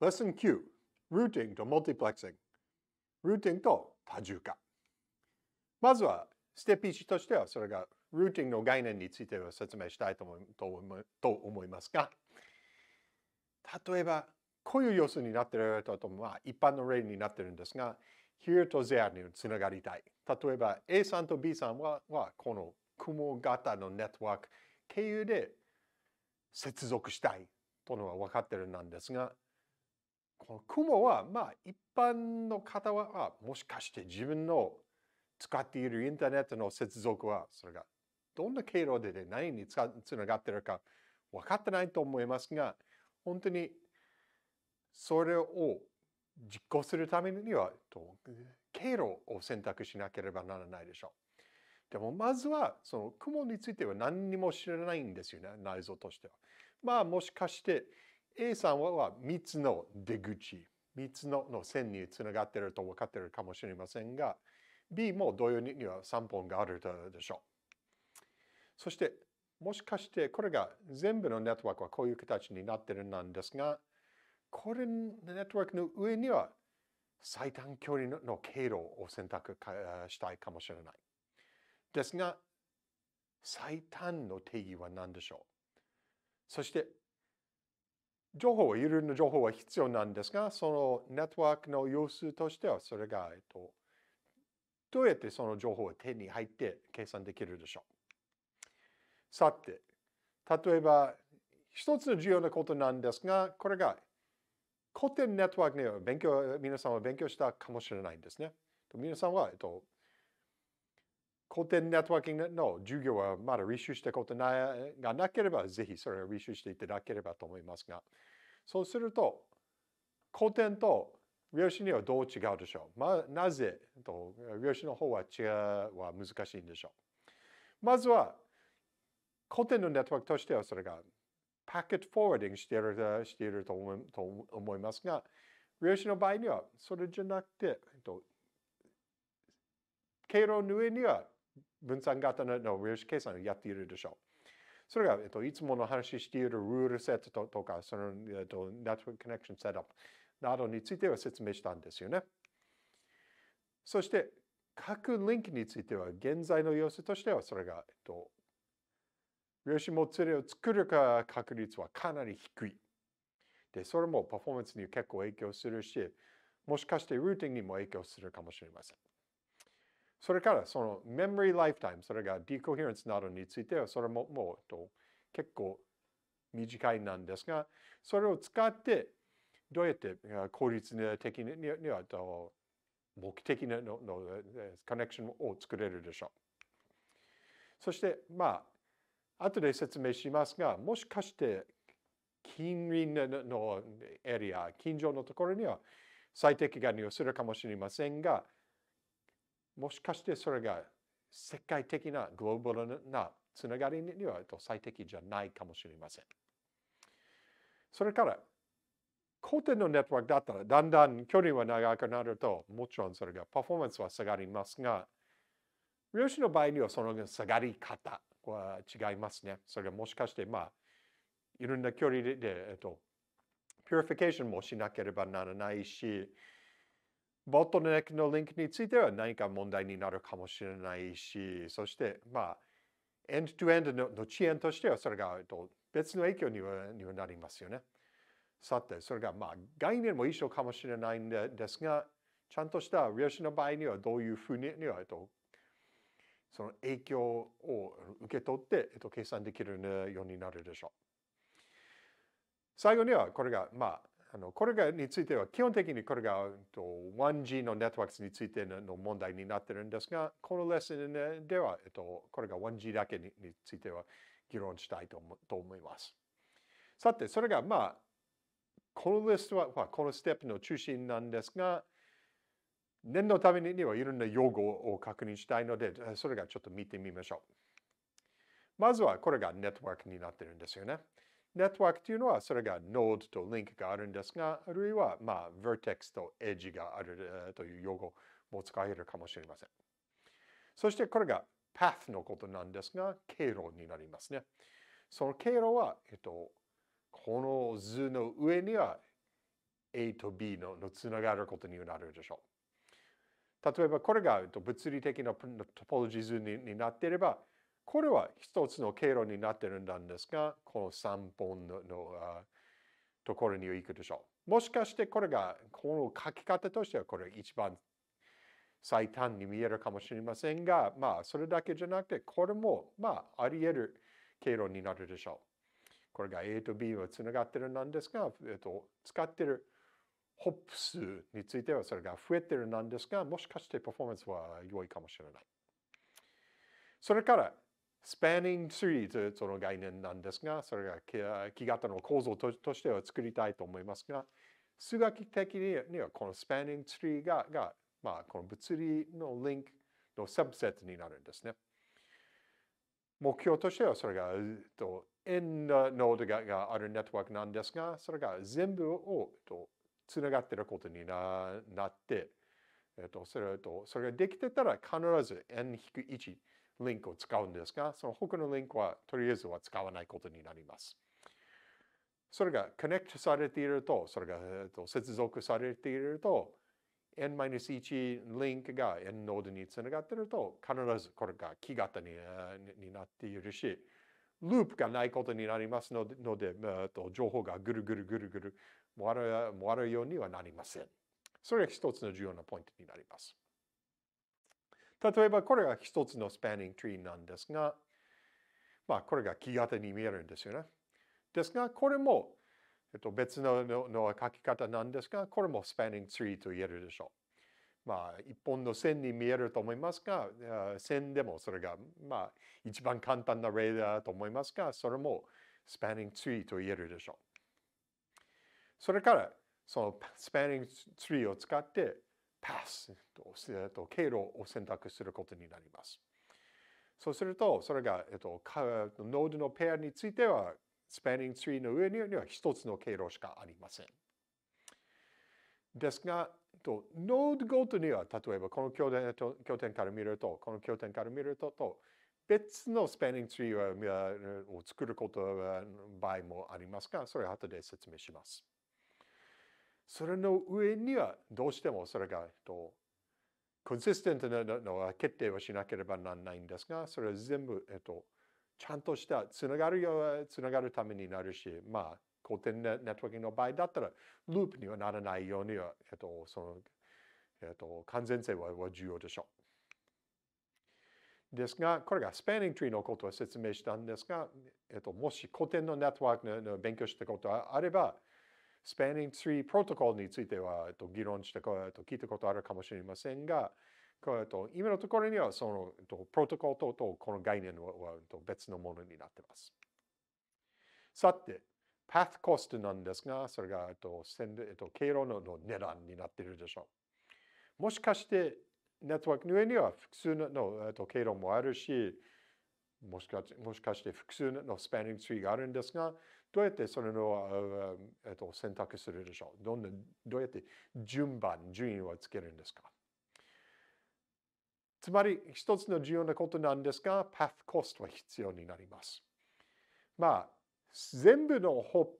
Lesson Q Routing と Multiplexing Routing と多重化まずはステップ1としてはそれが Routing の概念については説明したいと思と思いますが例えばこういう様子になっているととあ、一般の例になっているんですが Here と There につながりたい例えば A さんと B さんははこの雲型のネットワーク経由で接続したいとのは分かってるなんですがこの雲はまあ一般の方はもしかして自分の使っているインターネットの接続はそれがどんな経路で何につながってるか分かってないと思いますが本当にそれを実行するためには経路を選択しなければならないでしょう。でもまずはその雲については何にも知らないんですよね内臓としては。まあもしかして A さんは3つの出口、3つのの線につながっていると分かっているかもしれませんが、B も同様には3本があるでしょう。そして、もしかしてこれが全部のネットワークはこういう形になっているなんですが、これのネットワークの上には最短距離の経路を選択したいかもしれない。ですが、最短の定義は何でしょうそして情報は、いろんな情報は必要なんですが、そのネットワークの様子としては、それが、えっと、どうやってその情報を手に入って計算できるでしょう。さて、例えば、一つの重要なことなんですが、これが、古典ネットワークの勉強、皆さんは勉強したかもしれないんですね。皆さんは、えっと、古典ネットワーキングの授業はまだ履修したことないがなければ、ぜひそれを履修していただければと思いますが、そうすると古典と量子にはどう違うでしょう、まあ、なぜと量子の方は違うは難しいんでしょうまずは古典のネットワークとしてはそれがパケットフォワーディングしているしていると思と思いますが量子の場合にはそれじゃなくて、えっと、経路の上には分散型の量子計算をやっているでしょう。それが、えっと、いつもの話しているルールセットとか、その、えっと、ネットワークコネクションセットアップなどについては説明したんですよね。そして、各リンクについては、現在の様子としては、それが、えっと、量子もつれを作るか確率はかなり低い。で、それもパフォーマンスに結構影響するし、もしかしてルーティングにも影響するかもしれません。それからそのメモリーライフタイム、それがディコヘレンスなどについては、それももうと結構短いなんですが、それを使ってどうやって効率的ににはと目的のののコネクションを作れるでしょう。そして、まあ、後で説明しますが、もしかして近隣のエリア、近所のところには最適化にをするかもしれませんが、もしかしてそれが世界的なグローバルなつながりには最適じゃないかもしれません。それから、工程のネットワークだったら、だんだん距離は長くなると、もちろんそれがパフォーマンスは下がりますが、量子の場合にはその下がり方は違いますね。それがもしかして、まあ、いろんな距離で、えっと、ピュリフィケーションもしなければならないし、ボトルネックのリンクについては何か問題になるかもしれないし、そして、まあ、エンドトゥエンドの遅延としてはそれが別の影響にはにはなりますよね。さて、それが、まあ、概念も一緒かもしれないんですが、ちゃんとした量子の場合にはどういうふうににはその影響を受け取って、えっと、計算できるようになるでしょう。最後にはこれが、まあ、あのこれがについては基本的にこれがと 1G のネットワークについての問題になってるんですがこのレッスンでは、えっと、これが 1G だけについては議論したいと思います。さてそれがまあこのリストは、このステップの中心なんですが念のためにはいろんな用語を確認したいのでそれがちょっと見てみましょう。まずはこれがネットワークになってるんですよね。ネットワークというのはそれがノードとリンクがあるんですが、あるいは、まあ、vertex とエッジがあるという用語も使えるかもしれません。そしてこれが path のことなんですが、経路になりますね。その経路は、えっと、この図の上には A と B ののつながることになるでしょう。例えばこれが物理的なトポロジー図になっていれば、これは一つの経路になってるんですが、この3本ののところに行くでしょう。もしかしてこれが、この書き方としてはこれ一番最短に見えるかもしれませんが、まあそれだけじゃなくて、これもまああり得る経路になるでしょう。これが A と B はつながってるなんですが、えっと、使ってるホップ数についてはそれが増えてるなんですが、もしかしてパフォーマンスは良いかもしれない。それから、スパニングツリーというその概念なんですが、それが木型の構造としては作りたいと思いますが、数学的にはこのスパニングツリーがが、まあ、この物理のリンクのサブセットになるんですね。目標としてはそれが、えっと、N ノードががあるネットワークなんですが、それが全部をつながっていることにななって、えっと、それとそれができてたら必ず N-1 リンクを使うんですが、その他のリンクはとりあえずは使わないことになります。それがコネクトされていると、それが、えっと、接続されていると、n-1 リンクが n ノードにつながっていると、必ずこれが木型にになっているし、ループがないことになりますので、えっと、情報がぐるぐるぐるぐる回る回るようにはなりません。それが一つの重要なポイントになります。例えばこれが一つのスパニングツリーなんですが、まあこれが木型に見えるんですよね。ですが、これも、えっと、別のの書き方なんですが、これもスパニングツリーと言えるでしょう。まあ一本の線に見えると思いますが、線でもそれがまあ一番簡単な例だと思いますが、それもスパニングツリーと言えるでしょう。それから、そのスパニングツリーを使って、パス t と経路を選択することになります。そうすると、それが、えっと、ノードのペアについては、スパニングツリーの上には一つの経路しかありません。ですが、とノードごとには、例えばこの拠点経点から見ると、この拠点から見ると、と別のスパニングツリーを作ることの場合もありますが、それは後で説明します。それの上にはどうしてもそれがとコンシステントなのは決定をしなければならないんですが、それは全部、えっと、ちゃんとしたつながるよ、つながるためになるし、まあ、古典ネットワーキングの場合だったら、ループにはならないようには、えっと、その、えっと、完全性は重要でしょう。ですが、これがスパニングツリーのことを説明したんですが、えっと、もし古典のネットワークの勉強したことがあれば、Spanning Tree プロトコルについては、えっと、議論してえっと、聞いたことあるかもしれませんが、えっと、今のところにはその、えっと、プロトコルととこの概念は、えっと、別のものになっています。さて、パ a t コストなんですが、それが、えっと、えっと、経路のの値段になっているでしょう。もしかして、ネットワークの上には複数の、えっと、経路もあるし、もしかもしかして複数のスパニングツリーがあるんですが、どうやってそれの、えっと、選択するでしょうどんなどうやって順番、順位をつけるんですかつまり、一つの重要なことなんですが、パスコストは必要になります。まあ、全部のホップ、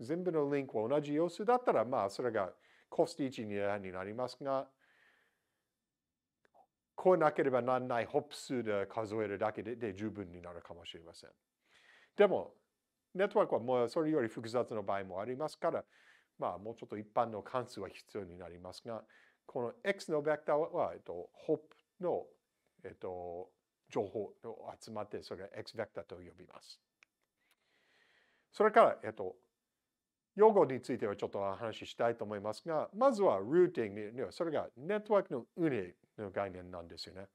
全部のリンクは同じ様子だったら、まあ、それがコスト1、になりますが、こうなければならないホップ数で数えるだけでで十分になるかもしれません。でも、ネットワークはもうそれより複雑な場合もありますから、まあ、もうちょっと一般の関数は必要になりますが、この X のベクターは、えっと、ホップの、えっと、情報を集まって、それが X ベクターと呼びます。それから、えっと、用語についてはちょっと話したいと思いますが、まずはルーティング、それがネットワークの運営の概念なんですよね。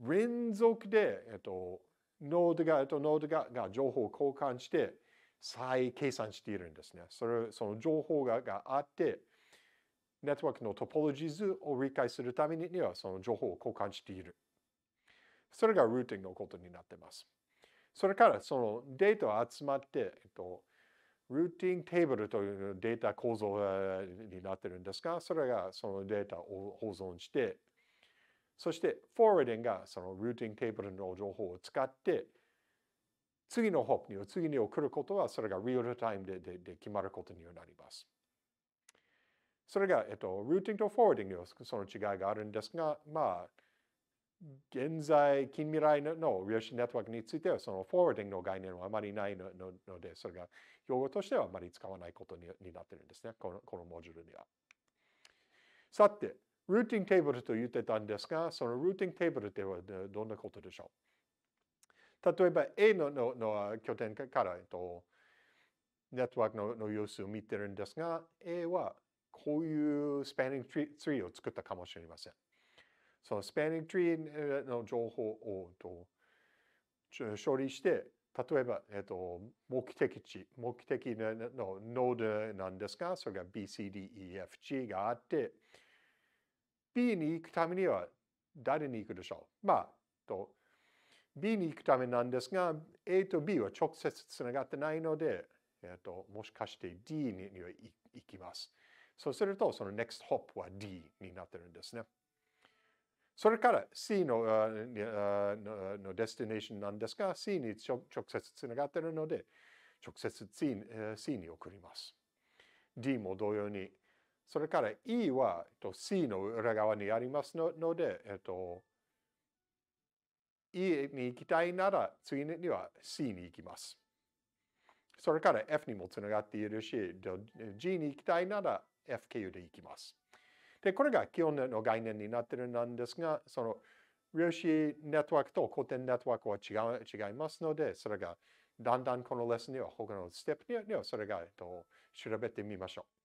連続で、えっと、ノードが、えっと、ノードがが情報を交換して再計算しているんですね。それその情報ががあって、ネットワークのトポロジーズを理解するためにはその情報を交換している。それがルーティングのことになっています。それからそのデータを集まって、えっと、ルーティンテーブルというデータ構造になってるんですが、それがそのデータを保存して、そしてフォー w a r d がそのルーティングテーブルの情報を使って次のホップに次に送ることはそれがリアルタイムででで決まることになります。それが、えっと、ルーティングとフォー w a r d にはその違いがあるんですが、まあ、現在、近未来の量子ネットワークについては、そのフォーディングの概念はあまりないので、それが用語としてはあまり使わないことになってるんですね、このこのモジュールには。さて、ルーティングテーブルと言ってたんですが、そのルーティングテーブルっはどんなことでしょう例えば A ののの拠点から、えっと、ネットワークのの様子を見てるんですが、A はこういうスパニングツリーを作ったかもしれません。そのスパニングツリーの情報をと処理して、例えば、えっと、目的地、目的のノードなんですが、それが BCDEFG があって、B に行くためには誰に行くでしょうまあ、と B に行くためなんですが、A と B は直接つながってないので、えっともしかして D にには行きます。そうすると、その next hop は D になってるんですね。それから C ののデスティネーションなんですが、C に直接つながってるので、直接 C, C に送ります。D も同様にそれから E は、えっと、C の裏側にありますので、えっと、E に行きたいなら次には C に行きます。それから F にもつながっているし、G に行きたいなら F 経由で行きます。で、これが基本の概念になってるんですが、その量子ネットワークと古典ネットワークは違う違いますので、それがだんだんこのレッスンには他のステップにはそれが、えっと、調べてみましょう。